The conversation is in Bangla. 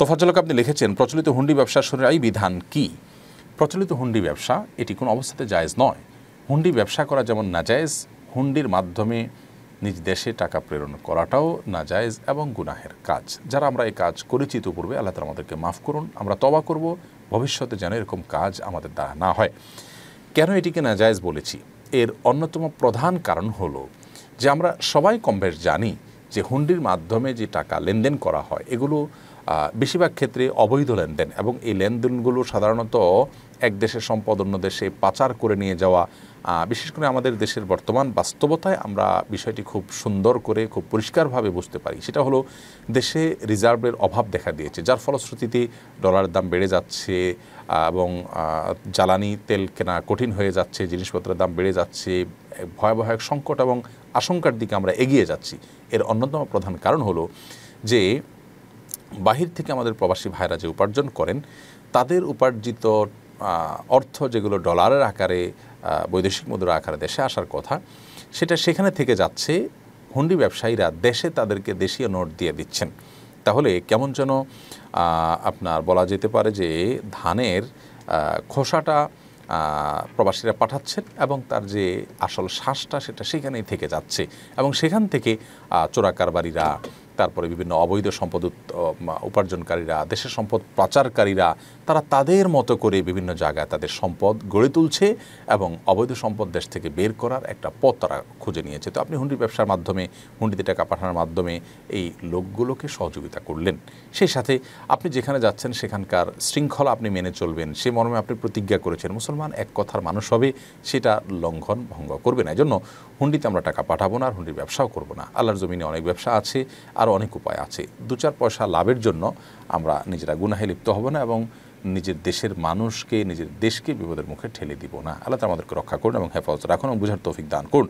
তোফাজলক আপনি লিখেছেন প্রচলিত হুন্ডি ব্যবসার শরীরাই বিধান কি প্রচলিত হুন্ডি ব্যবসা এটি কোনো অবস্থাতে জায়েজ নয় হুন্ডি ব্যবসা করা যেমন নাজায়েজ হুন্ডির মাধ্যমে নিজ দেশে টাকা প্রেরণ করাটাও নাজায়েজ এবং গুনাহের কাজ যারা আমরা এই কাজ করেছি তো পূর্বে আল্লাহ তালা আমাদেরকে মাফ করুন আমরা তবা করব ভবিষ্যতে যেন এরকম কাজ আমাদের দ্বারা না হয় কেন এটিকে নাজায়েজ বলেছি এর অন্যতম প্রধান কারণ হল যে আমরা সবাই কম জানি যে হুন্ডির মাধ্যমে যে টাকা লেনদেন করা হয় এগুলো বেশিরভাগ ক্ষেত্রে অবৈধ লেনদেন এবং এই লেনদেনগুলো সাধারণত এক দেশের সম্পদ অন্য দেশে পাচার করে নিয়ে যাওয়া বিশেষ করে আমাদের দেশের বর্তমান বাস্তবতায় আমরা বিষয়টি খুব সুন্দর করে খুব পরিষ্কারভাবে বুঝতে পারি সেটা হলো দেশে রিজার্ভের অভাব দেখা দিয়েছে যার ফলশ্রুতিতে ডলার দাম বেড়ে যাচ্ছে এবং জ্বালানি তেল কেনা কঠিন হয়ে যাচ্ছে জিনিসপত্রের দাম বেড়ে যাচ্ছে ভয়াবহ সংকট এবং আশঙ্কার দিকে আমরা এগিয়ে যাচ্ছি এর অন্যতম প্রধান কারণ হলো যে বাহির থেকে আমাদের প্রবাসী ভাইরা যে উপার্জন করেন তাদের উপার্জিত অর্থ যেগুলো ডলারের আকারে বৈদেশিক মুদ্রার আকারে দেশে আসার কথা সেটা সেখানে থেকে যাচ্ছে হুন্ডি ব্যবসায়ীরা দেশে তাদেরকে দেশীয় নোট দিয়ে দিচ্ছেন তাহলে কেমন যেন আপনার বলা যেতে পারে যে ধানের খোসাটা প্রবাসীরা পাঠাচ্ছেন এবং তার যে আসল শ্বাসটা সেটা সেখানেই থেকে যাচ্ছে এবং সেখান থেকে চোরাকারবারীরা তারপরে বিভিন্ন অবৈধ সম্পদ উপার্জনকারীরা দেশের সম্পদ পাচারকারীরা তারা তাদের মতো করে বিভিন্ন জায়গায় তাদের সম্পদ গড়ে তুলছে এবং অবৈধ সম্পদ দেশ থেকে বের করার একটা পথ তারা খুঁজে নিয়েছে তো আপনি হুন্ডির ব্যবসার মাধ্যমে হুন্ডিতে টাকা পাঠানোর মাধ্যমে এই লোকগুলোকে সহযোগিতা করলেন সেই সাথে আপনি যেখানে যাচ্ছেন সেখানকার শৃঙ্খলা আপনি মেনে চলবেন সে মর্মে আপনি প্রতিজ্ঞা করেছেন মুসলমান এক কথার মানুষ হবে সেটা লঙ্ঘন ভঙ্গ করবে না জন্য হুন্ডিতে আমরা টাকা পাঠাবো না আর হুন্ডির ব্যবসাও করবো না আল্লাহর জমিনে অনেক ব্যবসা আছে আর আরও অনেক উপায় আছে দু চার পয়সা লাভের জন্য আমরা নিজেরা গুনাহে লিপ্ত হব না এবং নিজের দেশের মানুষকে নিজের দেশকে বিপদের মুখে ঠেলে দিব না আল্লাহ আমাদেরকে রক্ষা করুন এবং হেফাজত রাখুন এবং বুঝার তৌফিক দান করুন